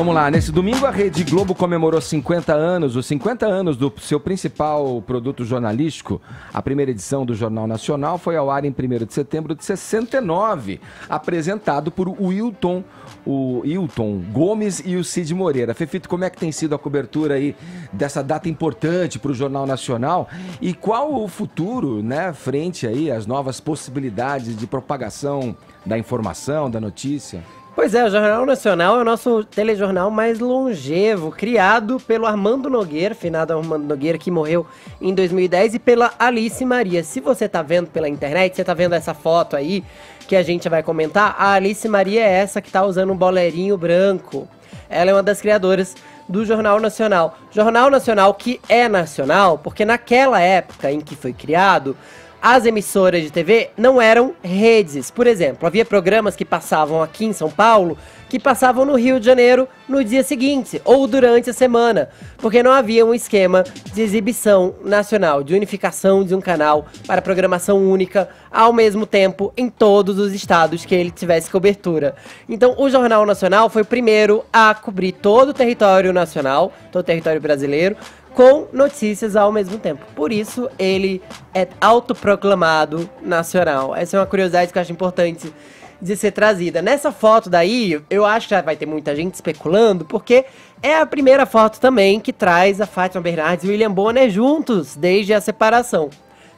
Vamos lá, nesse domingo a Rede Globo comemorou 50 anos, os 50 anos do seu principal produto jornalístico. A primeira edição do Jornal Nacional foi ao ar em 1 de setembro de 69, apresentado por Wilton, o Wilton Gomes e o Cid Moreira. Fefito, como é que tem sido a cobertura aí dessa data importante para o Jornal Nacional e qual o futuro, né, frente aí às novas possibilidades de propagação da informação, da notícia? Pois é, o Jornal Nacional é o nosso telejornal mais longevo, criado pelo Armando Nogueira, finado Armando Nogueira, que morreu em 2010, e pela Alice Maria. Se você tá vendo pela internet, você tá vendo essa foto aí que a gente vai comentar, a Alice Maria é essa que tá usando um bolerinho branco. Ela é uma das criadoras do Jornal Nacional. Jornal Nacional que é nacional, porque naquela época em que foi criado, as emissoras de TV não eram redes. Por exemplo, havia programas que passavam aqui em São Paulo que passavam no Rio de Janeiro no dia seguinte ou durante a semana, porque não havia um esquema de exibição nacional, de unificação de um canal para programação única ao mesmo tempo em todos os estados que ele tivesse cobertura. Então, o Jornal Nacional foi o primeiro a cobrir todo o território nacional, todo o território brasileiro, com notícias ao mesmo tempo. Por isso, ele é autoproclamado nacional. Essa é uma curiosidade que eu acho importante de ser trazida. Nessa foto daí, eu acho que já vai ter muita gente especulando, porque é a primeira foto também que traz a Fátima Bernardes e William Bonner juntos desde a separação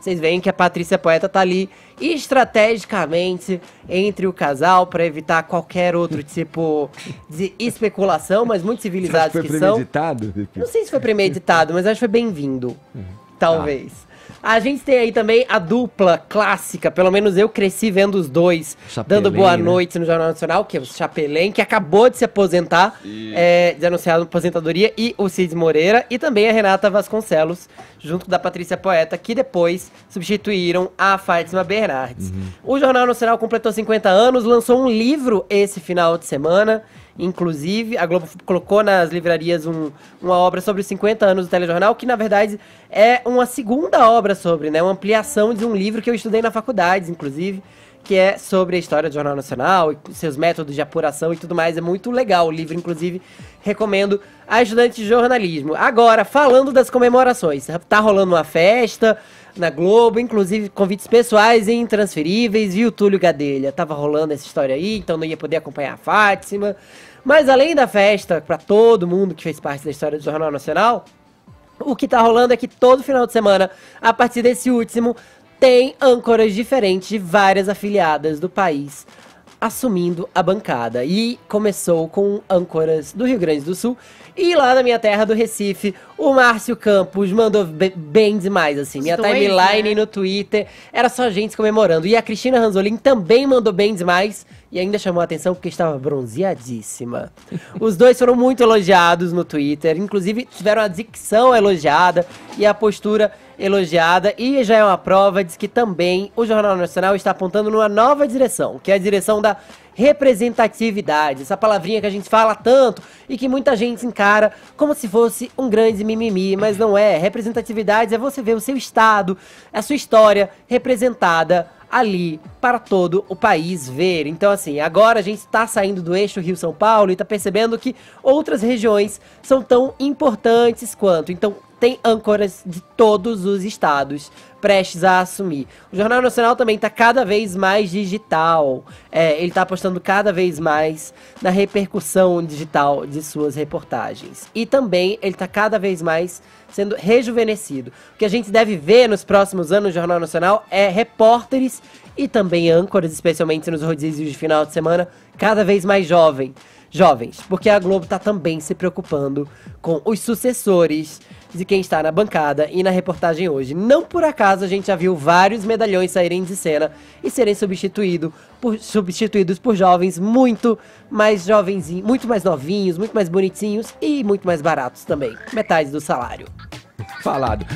vocês veem que a Patrícia Poeta tá ali estrategicamente entre o casal para evitar qualquer outro tipo de especulação, mas muito civilizados que são. Foi premeditado? Não sei se foi premeditado, mas acho que foi bem-vindo. Uhum. Talvez. Ah. A gente tem aí também a dupla clássica, pelo menos eu cresci vendo os dois, Chapelém, dando boa né? noite né? no Jornal Nacional, que é o Chapelém, que acabou de se aposentar, é, de anunciar a aposentadoria, e o Cid Moreira, e também a Renata Vasconcelos, junto da Patrícia Poeta, que depois substituíram a Fátima Bernardes. Uhum. O Jornal Nacional completou 50 anos, lançou um livro esse final de semana. Inclusive, a Globo colocou nas livrarias um, uma obra sobre os 50 anos do telejornal, que na verdade é uma segunda obra sobre, né? Uma ampliação de um livro que eu estudei na faculdade, inclusive, que é sobre a história do Jornal Nacional e seus métodos de apuração e tudo mais. É muito legal o livro, inclusive, recomendo a estudantes de jornalismo. Agora, falando das comemorações, tá rolando uma festa na Globo, inclusive convites pessoais e intransferíveis, viu, Túlio Gadelha? Tava rolando essa história aí, então não ia poder acompanhar a Fátima. Mas além da festa, para todo mundo que fez parte da história do Jornal Nacional, o que tá rolando é que todo final de semana, a partir desse último, tem âncoras diferentes de várias afiliadas do país assumindo a bancada. E começou com âncoras do Rio Grande do Sul. E lá na minha terra do Recife, o Márcio Campos mandou bem demais, assim. Minha timeline né? no Twitter era só gente comemorando. E a Cristina Ranzolin também mandou bem demais. E ainda chamou a atenção porque estava bronzeadíssima. Os dois foram muito elogiados no Twitter, inclusive tiveram a dicção elogiada e a postura elogiada e já é uma prova de que também o Jornal Nacional está apontando numa nova direção, que é a direção da representatividade, essa palavrinha que a gente fala tanto e que muita gente encara como se fosse um grande mimimi, mas não é. Representatividade é você ver o seu estado, a sua história representada ali para todo o país ver. Então, assim, agora a gente está saindo do eixo Rio-São Paulo e está percebendo que outras regiões são tão importantes quanto. Então, tem âncoras de todos os estados prestes a assumir. O Jornal Nacional também está cada vez mais digital. É, ele está apostando cada vez mais na repercussão digital de suas reportagens. E também ele está cada vez mais sendo rejuvenescido. O que a gente deve ver nos próximos anos no Jornal Nacional é repórteres e também âncoras, especialmente nos rodízios de final de semana, cada vez mais jovem, jovens. Porque a Globo está também se preocupando com os sucessores de quem está na bancada e na reportagem hoje. Não por acaso a gente já viu vários medalhões saírem de cena e serem substituído por, substituídos por jovens muito mais jovens, muito mais novinhos, muito mais bonitinhos e muito mais baratos também. Metade do salário. Falado.